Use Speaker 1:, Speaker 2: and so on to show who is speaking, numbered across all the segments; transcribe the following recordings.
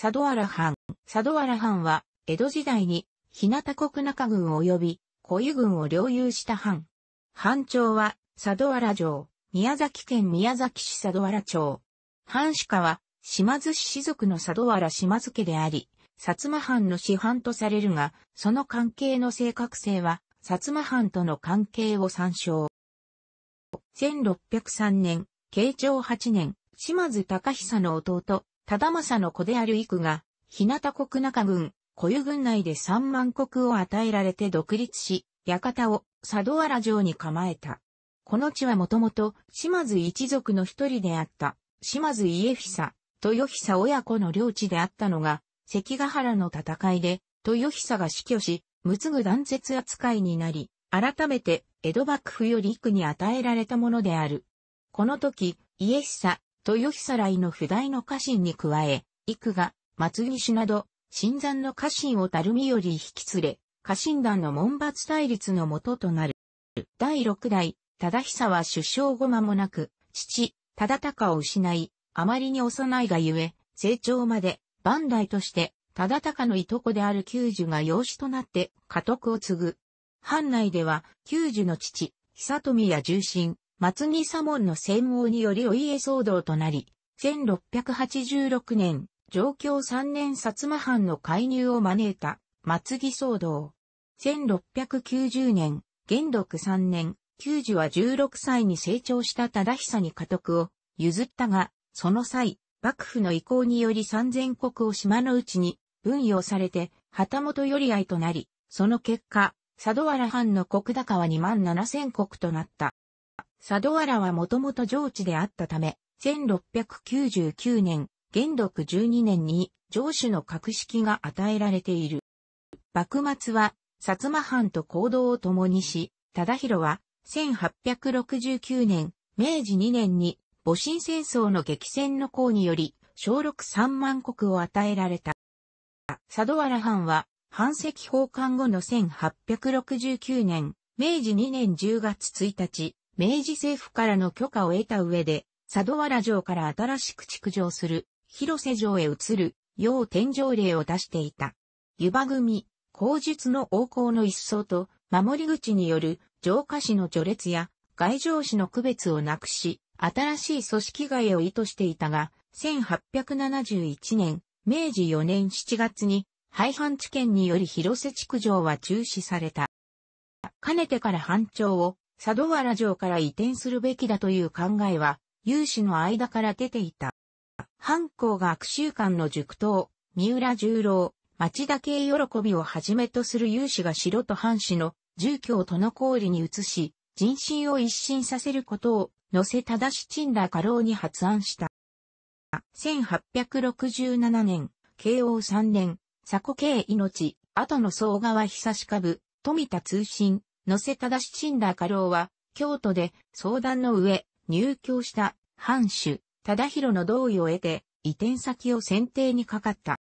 Speaker 1: 佐渡原藩。佐渡原藩は、江戸時代に、日向国中軍及び、小湯軍を領有した藩。藩長は、佐渡原城、宮崎県宮崎市佐渡原町。藩主家は、島津氏族の佐渡原島津家であり、薩摩藩の師範とされるが、その関係の正確性は、薩摩藩との関係を参照。1603年、慶長8年、島津隆久の弟、忠政の子である幾が、日向国中軍、小湯軍内で三万国を与えられて独立し、館を佐渡原城に構えた。この地はもともと島津一族の一人であった島津家久、豊久親子の領地であったのが、関ヶ原の戦いで豊久が死去し、つぐ断絶扱いになり、改めて江戸幕府より幾に与えられたものである。この時、家久、豊久来の不代の家臣に加え、幾が、松岸など、新山の家臣を垂水より引き連れ、家臣団の門伐対立のもととなる。第六代、忠久は出生後間もなく、父、忠隆を失い、あまりに幼いがゆえ、成長まで、万代として、忠隆のいとこである九樹が養子となって家督を継ぐ。藩内では、九樹の父、久富や重臣、松木左門の専門によりお家騒動となり、1686年、上京3年薩摩藩の介入を招いた、松木騒動。1690年、元禄3年、九時は16歳に成長した忠久に家督を譲ったが、その際、幕府の意向により三千国を島の内に分与されて、旗本寄り合いとなり、その結果、佐渡原藩の国高は2万7千国となった。佐渡原はもともと上地であったため、1699年、元禄12年に上主の格式が与えられている。幕末は、薩摩藩と行動を共にし、忠広は、1869年、明治2年に、戊辰戦争の激戦の功により、小禄3万国を与えられた。佐渡原藩は、藩籍奉還後の1869年、明治2年10月1日、明治政府からの許可を得た上で、佐渡原城から新しく築城する、広瀬城へ移る、要天井令を出していた。湯葉組、口述の横行の一層と、守り口による城下市の序列や外城市の区別をなくし、新しい組織外を意図していたが、1871年、明治4年7月に、廃藩置県により広瀬築城は中止された。かねてから藩庁を佐渡原城から移転するべきだという考えは、有志の間から出ていた。藩校が悪習慣の塾頭、三浦十郎、町田慶喜びをはじめとする有志が城と藩士の住居を殿氷に移し、人心を一新させることを、野瀬忠七ら家老に発案した。1867年、慶応3年、佐古慶命、後の総川久し株、富田通信、野瀬正し死んだ家老は、京都で相談の上、入居した藩主、忠広の同意を得て、移転先を選定にかかった。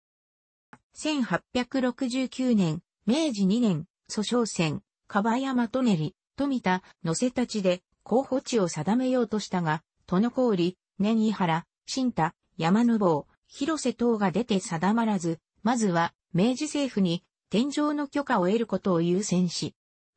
Speaker 1: 1869年、明治2年、蘇商戦、川山利練、富田、野瀬たちで、候補地を定めようとしたが、の氷、年井原、新田、山の坊、広瀬等が出て定まらず、まずは、明治政府に、天井の許可を得ることを優先し、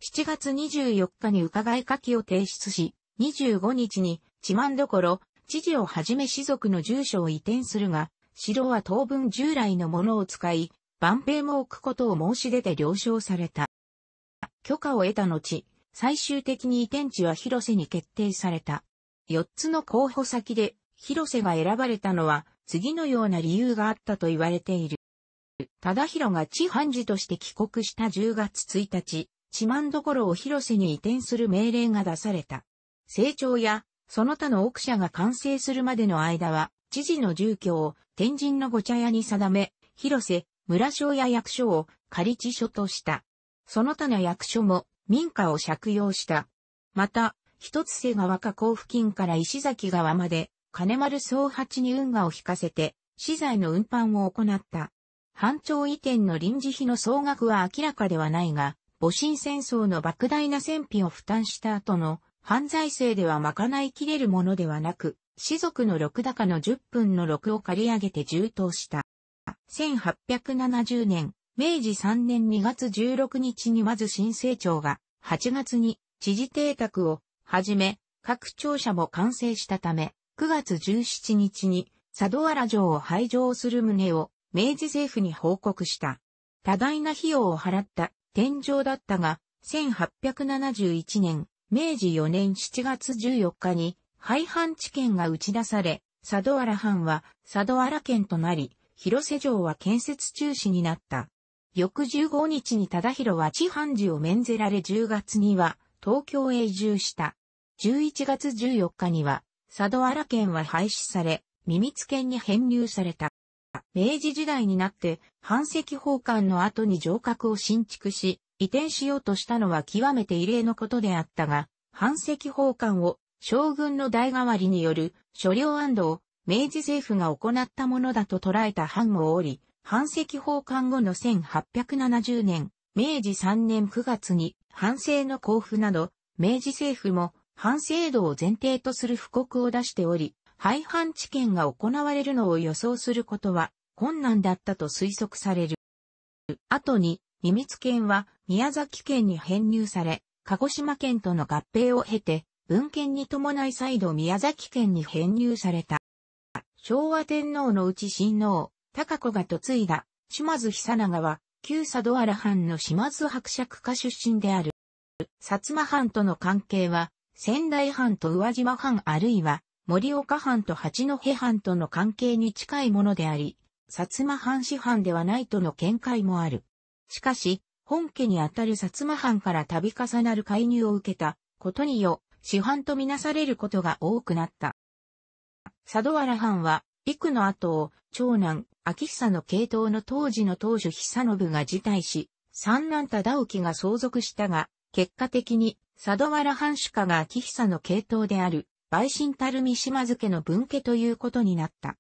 Speaker 1: 7月24日に伺い書きを提出し、25日に、地満どころ、知事をはじめ士族の住所を移転するが、城は当分従来のものを使い、万兵も置くことを申し出て了承された。許可を得た後、最終的に移転地は広瀬に決定された。4つの候補先で広瀬が選ばれたのは次のような理由があったと言われている。忠広が地判事として帰国した10月1日、四万所を広瀬に移転する命令が出された。成長や、その他の奥社が完成するまでの間は、知事の住居を天神のご茶屋に定め、広瀬、村商や役所を仮地所とした。その他の役所も民家を借用した。また、一つ瀬川河口付近から石崎川まで、金丸総八に運河を引かせて、資材の運搬を行った。班長移転の臨時費の総額は明らかではないが、戊辰戦争の莫大な戦費を負担した後の犯罪性では賄いきれるものではなく、士族の六高の10分の六を借り上げて充当した。1870年、明治3年2月16日にまず新政庁が、8月に知事邸宅をはじめ、各庁舎も完成したため、9月17日に佐渡原城を廃城する旨を明治政府に報告した。多大な費用を払った天井だったが、1871年、明治4年7月14日に、廃藩置県が打ち出され、佐渡原藩は佐渡原県となり、広瀬城は建設中止になった。翌15日に忠広は地藩寺を免ぜられ10月には東京へ移住した。11月14日には佐渡原県は廃止され、耳津県に編入された。明治時代になって半石奉還の後に城郭を新築し、移転しようとしたのは極めて異例のことであったが、半石奉還を将軍の代替わりによる所領安堵を明治政府が行ったものだと捉えた藩を折り、半石奉還後の1870年、明治3年9月に反省の交付など、明治政府も反省度を前提とする布告を出しており、廃藩置県が行われるのを予想することは困難だったと推測される。後に、ミミツ県は宮崎県に編入され、鹿児島県との合併を経て、文献に伴い再度宮崎県に編入された。昭和天皇のうち親王、高子が嫁いだ、島津久長は、旧佐渡原藩の島津伯爵家出身である。薩摩藩との関係は、仙台藩と宇和島藩あるいは、森岡藩と八戸藩との関係に近いものであり、薩摩藩師範ではないとの見解もある。しかし、本家にあたる薩摩藩から度重なる介入を受けたことによ、師範とみなされることが多くなった。佐渡原藩は、幾の後を、長男、秋久の系統の当時の当主久信が辞退し、三男忠興が相続したが、結果的に、佐渡原藩主家が秋久の系統である、陪審たる三島家の分家ということになった。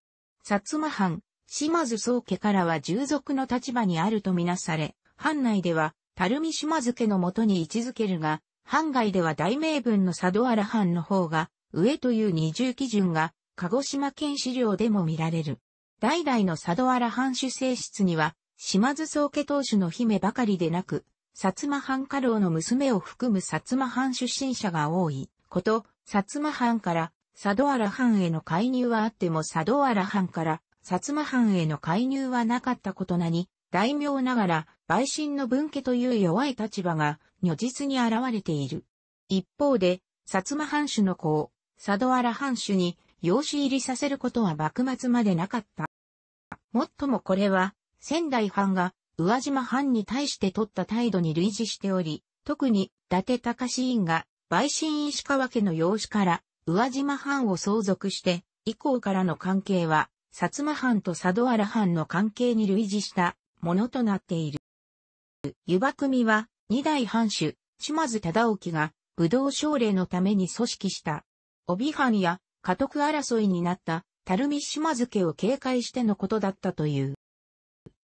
Speaker 1: 薩摩藩、島津宗家からは従属の立場にあるとみなされ、藩内では、垂水島津家のもとに位置づけるが、藩外では大名分の佐渡原藩の方が、上という二重基準が、鹿児島県資料でも見られる。代々の佐渡原藩主性質には、島津宗家当主の姫ばかりでなく、薩摩藩家老の娘を含む薩摩藩出身者が多いこと、薩摩藩から佐渡原藩への介入はあっても佐渡原藩から薩摩藩への介入はなかったことなに、大名ながら、陪審の分家という弱い立場が、如実に現れている。一方で、薩摩藩主の子を、佐渡原藩主に、養子入りさせることは幕末までなかった。もっともこれは、仙台藩が、宇和島藩に対して取った態度に類似しており、特に、伊達隆委院が、陪審石川家の養子から、宇和島藩を相続して、以降からの関係は、薩摩藩と佐渡原藩の関係に類似したものとなっている。湯葉組は二代藩主、島津忠興が武道奨励のために組織した。帯藩や家督争いになった垂水島津家を警戒してのことだったという。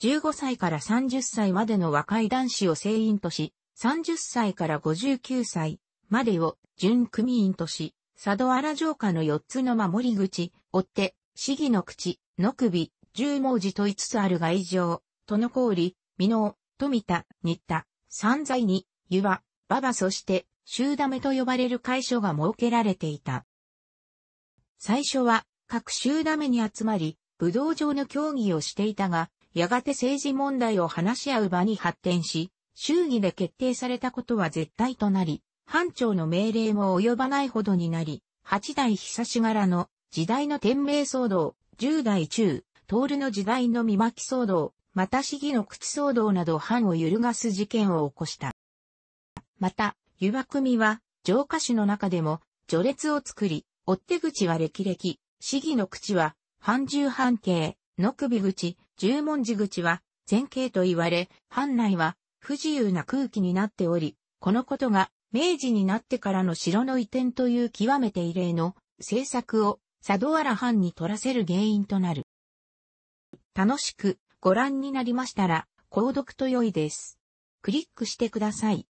Speaker 1: 15歳から30歳までの若い男子を成員とし、30歳から59歳までを準組員とし、佐渡原城下の4つの守り口、追って市議の口、の首、十文字と五つある外情、との氷、美濃、富田、新田、三在に、湯和、馬場そして、集ダメと呼ばれる会所が設けられていた。最初は、各集ダメに集まり、武道場の協議をしていたが、やがて政治問題を話し合う場に発展し、衆議で決定されたことは絶対となり、班長の命令も及ばないほどになり、八代久し柄の時代の天命騒動、十代中、徹の時代の見巻き騒動、また市議の口騒動など藩を揺るがす事件を起こした。また、湯枠組は、城下市の中でも、序列を作り、追手口は歴歴、市議の口は、藩中藩系、の首口、十文字口は、前景と言われ、藩内は、不自由な空気になっており、このことが、明治になってからの城の移転という極めて異例の政策をサドアラ班に取らせる原因となる。楽しくご覧になりましたら、購読と良いです。クリックしてください。